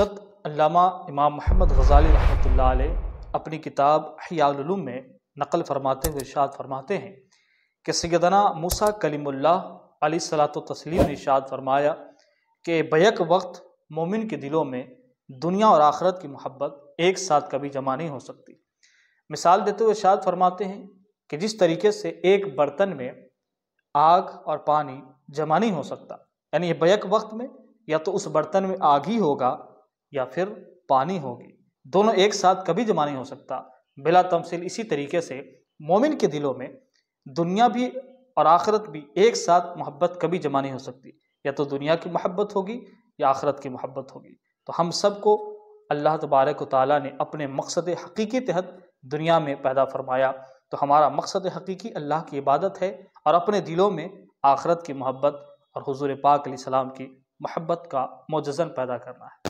हज़रत अल्लामा इमाम मोहम्मद गज़ाली रहमत अपनी किताब हयालूम में नकल फरमाते हुए इशाद फरमाते हैं कि सैदना मूसा कलीमुल्ला अली सलात तस्लीम ने इशाद फरमाया कि बैक वक्त मोमिन के दिलों में दुनिया और आखरत की मोहब्बत एक साथ कभी जमा नहीं हो सकती मिसाल देते हुए इशाद फरमाते हैं कि जिस तरीके से एक बर्तन में आग और पानी जमा नहीं हो सकता यानी बैक वक्त में या तो उस बर्तन में आग ही होगा या फिर पानी होगी दोनों एक साथ कभी जमा नहीं हो सकता बिला तमसिल इसी तरीके से मोमिन के दिलों में दुनिया भी और आखरत भी एक साथ मोहब्बत कभी जमा नहीं हो सकती या तो दुनिया की मोहब्बत होगी या आखरत की मोहब्बत होगी तो हम सबको अल्लाह तबारक ताली ने अपने मकसद हकीकी तहत दुनिया में पैदा फरमाया तो हमारा मकसद हकीकी अल्लाह की इबादत है और अपने दिलों में आखरत की मोहब्बत और हजूर पाक सलाम की महब्बत का मोजन पैदा करना है